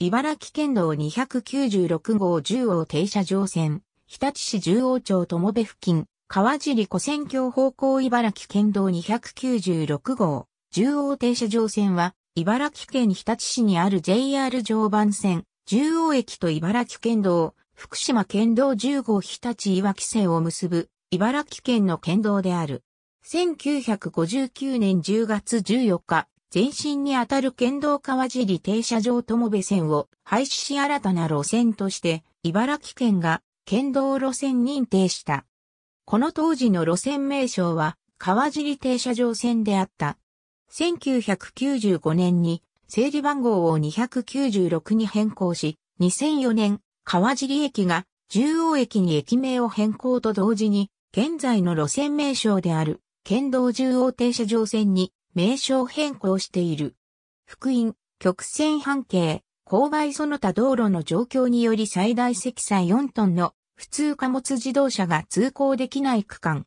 茨城県道296号10停車場線、日立市中央町友部付近、川尻湖線橋方向茨城県道296号10停車場線は、茨城県日立市にある JR 常磐線、中央駅と茨城県道、福島県道10号日立岩木線を結ぶ、茨城県の県道である。1959年10月14日、前身にあたる県道川尻停車場友部線を廃止し新たな路線として、茨城県が県道路線認定した。この当時の路線名称は、川尻停車場線であった。1995年に整理番号を296に変更し、2004年、川尻駅が中央駅に駅名を変更と同時に、現在の路線名称である県道中央停車場線に名称変更している。福音、曲線半径、勾配その他道路の状況により最大積載4トンの普通貨物自動車が通行できない区間。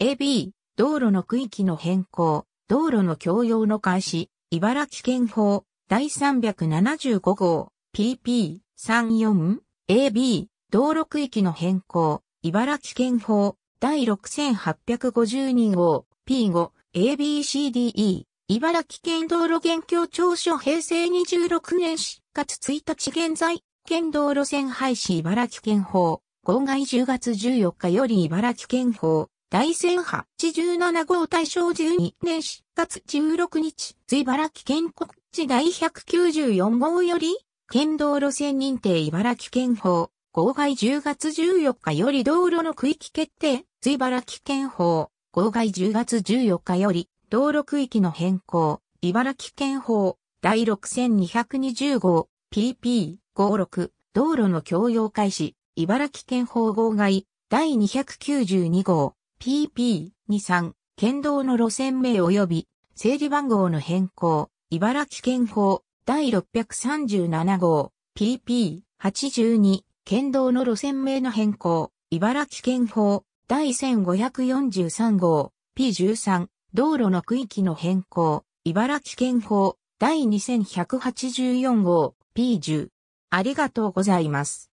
AB、道路の区域の変更、道路の共用の開始、茨城県法、第375号、PP34、AB、道路区域の変更、茨城県法、第6852号、P5、ABCDE、茨城県道路現況調書平成26年4月1日現在、県道路線廃止茨城県法、号外10月14日より茨城県法、第1087号大正12年4月16日、茨城県国地第194号より、県道路線認定茨城県法、号外10月14日より道路の区域決定、茨城県法、号外10月14日より、道路区域の変更、茨城県法、第6220号、PP56、道路の共用開始、茨城県法号外、第292号、PP23、県道の路線名及び、整理番号の変更、茨城県法、第637号、PP82、県道の路線名の変更、茨城県法、第1543号 P13 道路の区域の変更茨城県法第2184号 P10 ありがとうございます。